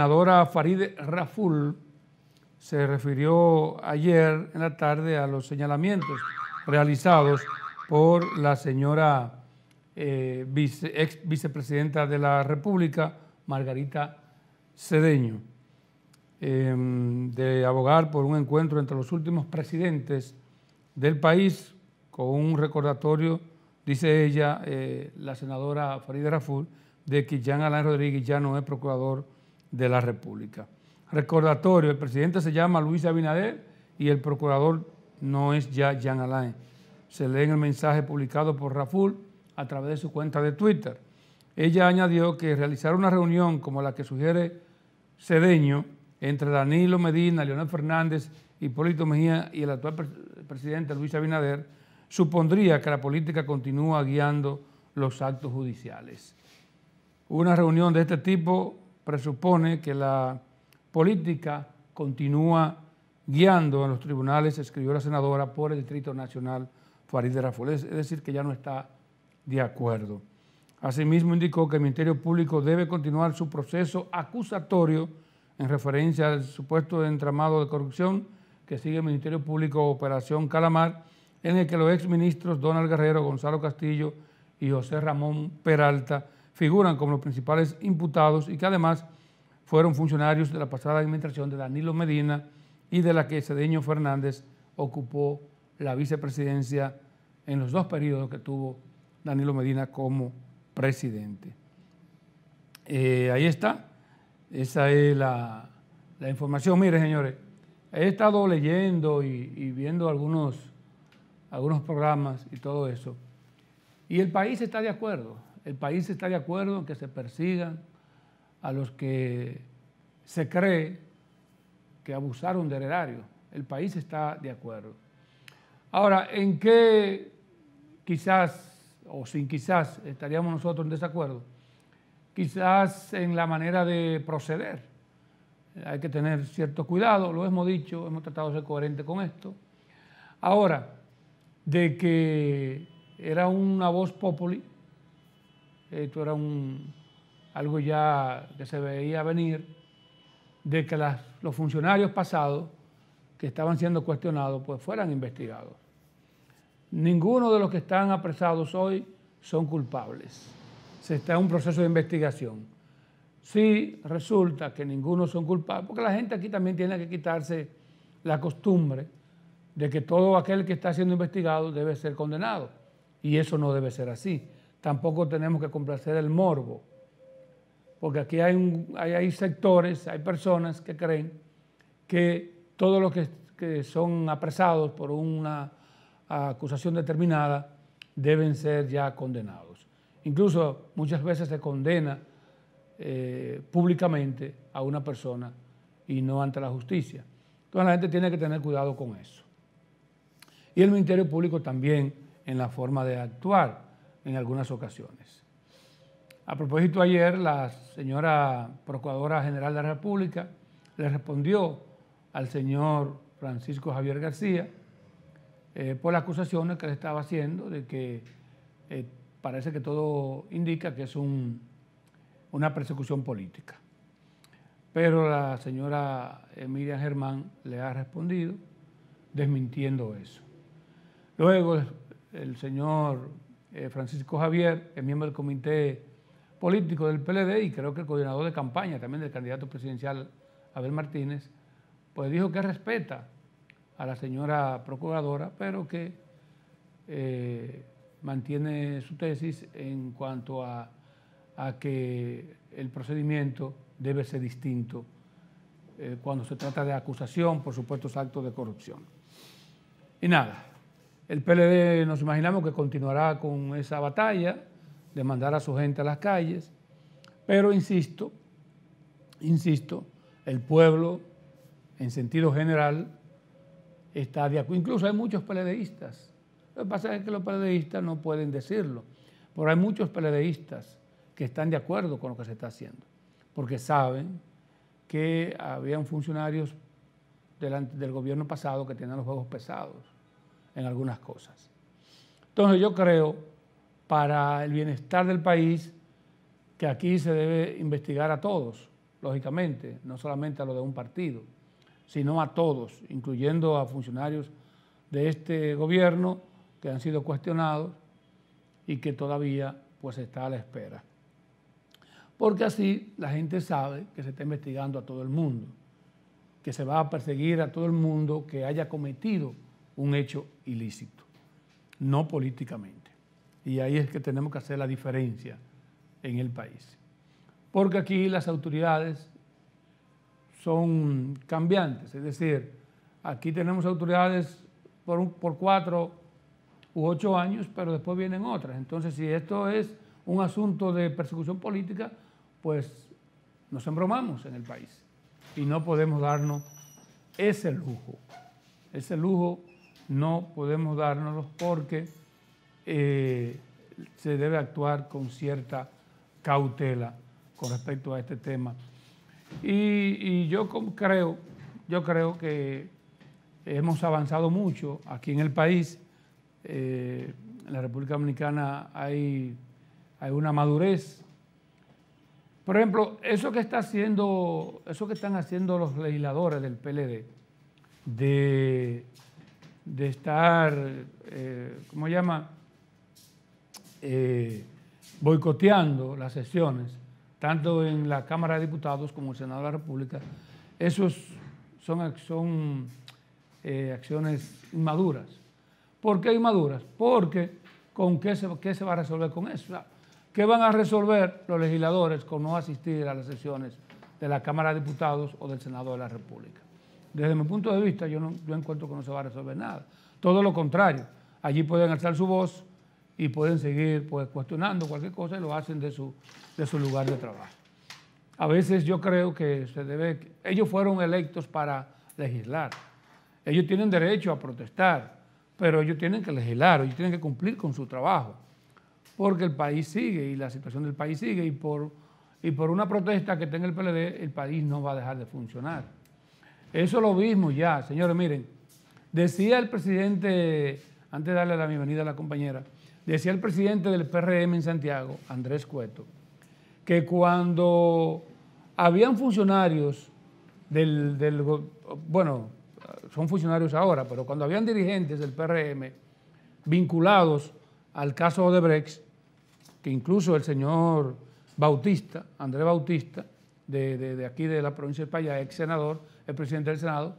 La senadora Farideh Raful se refirió ayer en la tarde a los señalamientos realizados por la señora eh, ex vicepresidenta de la República, Margarita Cedeño, em, de abogar por un encuentro entre los últimos presidentes del país con un recordatorio, dice ella, eh, la senadora Farideh Raful, de que Jean Alain Rodríguez ya no es procurador de la República. Recordatorio, el presidente se llama Luis Abinader y el procurador no es ya Jean Alain. Se lee en el mensaje publicado por Raful a través de su cuenta de Twitter. Ella añadió que realizar una reunión como la que sugiere Cedeño entre Danilo Medina, Leonel Fernández, Hipólito Mejía y el actual presidente Luis Abinader supondría que la política continúa guiando los actos judiciales. Una reunión de este tipo presupone que la política continúa guiando a los tribunales, escribió la senadora por el Distrito Nacional de Rafolés, es decir, que ya no está de acuerdo. Asimismo, indicó que el Ministerio Público debe continuar su proceso acusatorio en referencia al supuesto entramado de corrupción que sigue el Ministerio Público Operación Calamar, en el que los exministros Donald Guerrero, Gonzalo Castillo y José Ramón Peralta figuran como los principales imputados y que además fueron funcionarios de la pasada administración de Danilo Medina y de la que Cedeño Fernández ocupó la vicepresidencia en los dos periodos que tuvo Danilo Medina como presidente. Eh, ahí está, esa es la, información. Mire, señores, he estado leyendo y, y, viendo algunos, algunos programas y todo eso. Y el país está de acuerdo, el país está de acuerdo en que se persigan a los que se cree que abusaron del erario. El país está de acuerdo. Ahora, ¿en qué quizás o sin quizás estaríamos nosotros en desacuerdo? Quizás en la manera de proceder. Hay que tener cierto cuidado, lo hemos dicho, hemos tratado de ser coherentes con esto. Ahora, de que era una voz populi, esto era algo ya que se veía venir, de que los funcionarios pasados que estaban siendo cuestionados pues fueran investigados. Ninguno de los que están apresados hoy son culpables. Se está en un proceso de investigación. Si resulta que ninguno son culpables, porque la gente aquí también tiene que quitarse la costumbre de que todo aquel que está siendo investigado debe ser condenado y eso no debe ser así. Tampoco tenemos que complacer el morbo, porque aquí hay, hay, sectores, hay personas que creen que todos los que, son apresados por una acusación determinada deben ser ya condenados. Incluso muchas veces se condena eh, públicamente a una persona y no ante la justicia. Entonces la gente tiene que tener cuidado con eso. Y el Ministerio Público también en la forma de actuar en algunas ocasiones. A propósito, ayer la señora Procuradora General de la República le respondió al señor Francisco Javier García eh, por las acusaciones que le estaba haciendo de que eh, parece que todo indica que es un, una persecución política. Pero la señora Emilia Germán le ha respondido desmintiendo eso. Luego el señor eh, Francisco Javier, es miembro del comité político del PLD y creo que el coordinador de campaña también del candidato presidencial Abel Martínez, pues dijo que respeta a la señora procuradora, pero que eh, mantiene su tesis en cuanto a, que el procedimiento debe ser distinto eh, cuando se trata de acusación por supuestos actos de corrupción. Y nada, el PLD nos imaginamos que continuará con esa batalla de mandar a su gente a las calles, pero insisto, insisto, el pueblo en sentido general está de acuerdo. Incluso hay muchos PLDistas. Lo que pasa es que los PLDistas no pueden decirlo, pero hay muchos PLDistas que están de acuerdo con lo que se está haciendo, porque saben que habían funcionarios del, del gobierno pasado que tenían los juegos pesados en algunas cosas. Entonces yo creo, para el bienestar del país, que aquí se debe investigar a todos, lógicamente, no solamente a lo de un partido, sino a todos, incluyendo a funcionarios de este gobierno que han sido cuestionados y que todavía pues está a la espera. Porque así la gente sabe que se está investigando a todo el mundo, que se va a perseguir a todo el mundo que haya cometido un hecho ilícito, no políticamente. Y ahí es que tenemos que hacer la diferencia en el país. Porque aquí las autoridades son cambiantes, es decir, aquí tenemos autoridades por, cuatro u ocho años, pero después vienen otras. Entonces, si esto es un asunto de persecución política, pues nos embromamos en el país y no podemos darnos ese lujo, ese lujo no podemos dárnoslos porque eh, se debe actuar con cierta cautela con respecto a este tema. Y, yo creo, yo creo que hemos avanzado mucho aquí en el país. Eh, en la República Dominicana hay, hay una madurez. Por ejemplo, eso que está haciendo, eso que están haciendo los legisladores del PLD de de estar, eh, ¿cómo llama? Eh, boicoteando las sesiones, tanto en la Cámara de Diputados como en el Senado de la República, esos son, son eh, acciones inmaduras. ¿Por qué inmaduras? Porque ¿con qué se, se va a resolver con eso? ¿Qué van a resolver los legisladores con no asistir a las sesiones de la Cámara de Diputados o del Senado de la República? Desde mi punto de vista, yo, no, encuentro que no se va a resolver nada. Todo lo contrario, allí pueden alzar su voz y pueden seguir pues, cuestionando cualquier cosa y lo hacen de su, de su lugar de trabajo. A veces yo creo que se debe, ellos fueron electos para legislar. Ellos tienen derecho a protestar, pero ellos tienen que legislar, ellos tienen que cumplir con su trabajo, porque el país sigue y la situación del país sigue y por, y por una protesta que tenga el PLD el país no va a dejar de funcionar. Eso lo vimos ya, señores, miren. Decía el presidente, antes de darle la bienvenida a la compañera, decía el presidente del PRM en Santiago, Andrés Cueto, que cuando habían funcionarios del, bueno, son funcionarios ahora, pero cuando habían dirigentes del PRM vinculados al caso Odebrecht, que incluso el señor Bautista, Andrés Bautista, de, aquí de la provincia de Paya ex senador, el presidente del Senado,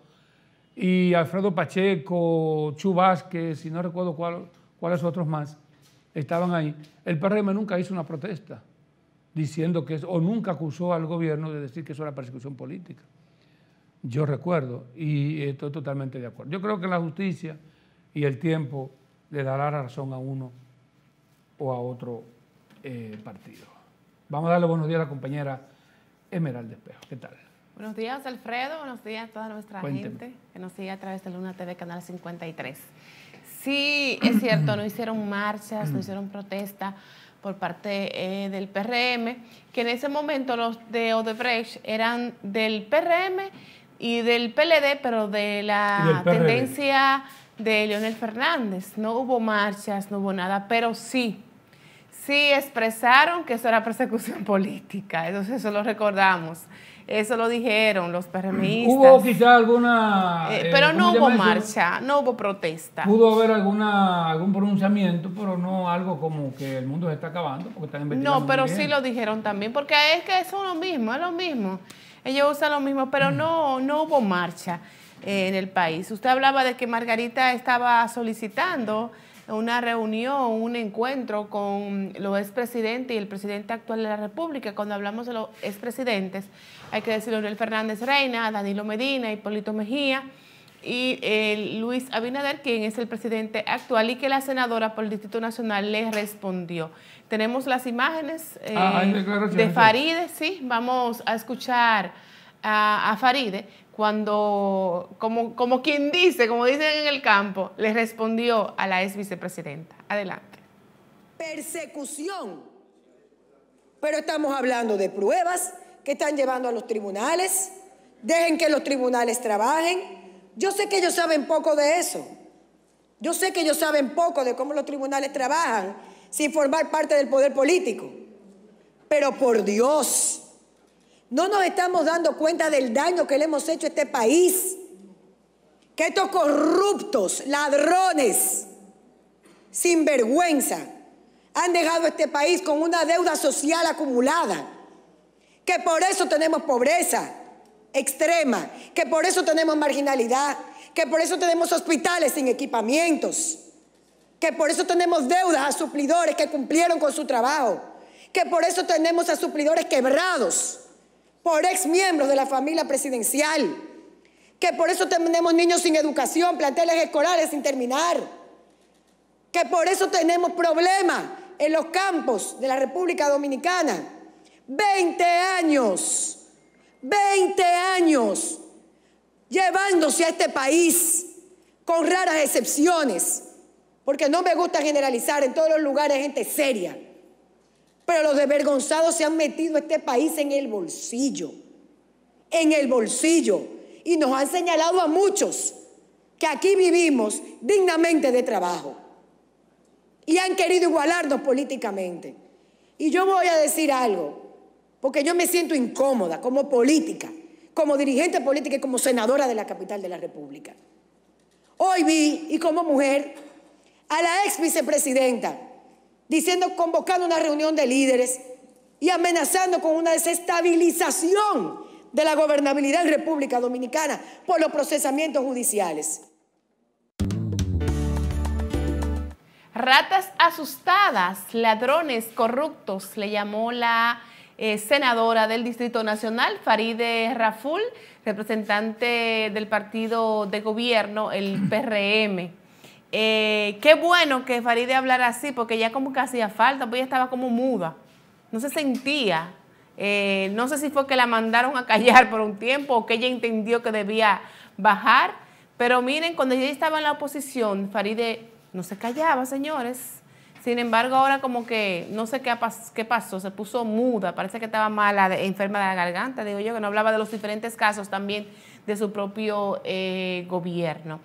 y Alfredo Pacheco, Chu Vázquez, si no recuerdo cuál, cuáles otros más, estaban ahí. El PRM nunca hizo una protesta diciendo que o nunca acusó al gobierno de decir que eso era persecución política. Yo recuerdo y estoy totalmente de acuerdo. Yo creo que la justicia y el tiempo le dará razón a uno o a otro eh, partido. Vamos a darle buenos días a la compañera. Emerald Espejo. ¿Qué tal? Buenos días, Alfredo. Buenos días a toda nuestra gente que nos sigue a través de Luna TV, Canal 53. Sí, es cierto, no hicieron marchas, no mm. hicieron protesta por parte eh, del PRM, que en ese momento los de Odebrecht eran del PRM y del PLD, pero de la tendencia de Leonel Fernández. No hubo marchas, no hubo nada, pero sí sí expresaron que eso era persecución política, entonces eso lo recordamos. Eso lo dijeron los perremistas. Hubo quizá alguna... Eh, eh, pero no hubo marcha, no hubo protesta. Pudo haber alguna, algún pronunciamiento, pero no algo como que el mundo se está acabando porque están No, pero sí lo dijeron también, porque es que es lo mismo, es lo mismo. Ellos usan lo mismo, pero mm. no, no hubo marcha eh, en el país. Usted hablaba de que Margarita estaba solicitando una reunión, un encuentro con los expresidentes y el presidente actual de la República. Cuando hablamos de los expresidentes, hay que decir Leonel Fernández Reina, Danilo Medina, Hipólito Mejía y eh, Luis Abinader, quien es el presidente actual y que la senadora por el Distrito Nacional le respondió. Tenemos las imágenes eh, ah, de Faride, sí, vamos a escuchar a, a Faride, cuando, como, quien dice, como dicen en el campo, le respondió a la ex vicepresidenta. Adelante. Persecución. Pero estamos hablando de pruebas que están llevando a los tribunales. Dejen que los tribunales trabajen. Yo sé que ellos saben poco de eso. Yo sé que ellos saben poco de cómo los tribunales trabajan sin formar parte del poder político. Pero por Dios, no nos estamos dando cuenta del daño que le hemos hecho a este país. Que estos corruptos, ladrones, sin vergüenza han dejado este país con una deuda social acumulada. Que por eso tenemos pobreza extrema, que por eso tenemos marginalidad, que por eso tenemos hospitales sin equipamientos, que por eso tenemos deudas a suplidores que cumplieron con su trabajo, que por eso tenemos a suplidores quebrados por ex miembros de la familia presidencial, que por eso tenemos niños sin educación, planteles escolares sin terminar, que por eso tenemos problemas en los campos de la República Dominicana. 20 años, 20 años llevándose a este país, con raras excepciones, porque no me gusta generalizar, en todos los lugares gente seria pero los desvergonzados se han metido este país en el bolsillo, en el bolsillo. Y nos han señalado a muchos que aquí vivimos dignamente de trabajo. Y han querido igualarnos políticamente. Y yo voy a decir algo, porque yo me siento incómoda como política, como dirigente política y como senadora de la capital de la República. Hoy vi, y como mujer, a la ex vicepresidenta diciendo convocando una reunión de líderes y amenazando con una desestabilización de la gobernabilidad en República Dominicana por los procesamientos judiciales. Ratas asustadas, ladrones corruptos, le llamó la eh, senadora del Distrito Nacional, Faride Raful, representante del partido de gobierno, el PRM. Eh, qué bueno que Faride hablara así, porque ya como que hacía falta, pues ella estaba como muda, no se sentía. Eh, no sé si fue que la mandaron a callar por un tiempo o que ella entendió que debía bajar, pero miren, cuando ella estaba en la oposición, Faride no se callaba, señores. Sin embargo, ahora como que no sé qué, qué pasó, se puso muda, parece que estaba mala, enferma de la garganta, digo yo, que no hablaba de los diferentes casos también de su propio eh, gobierno.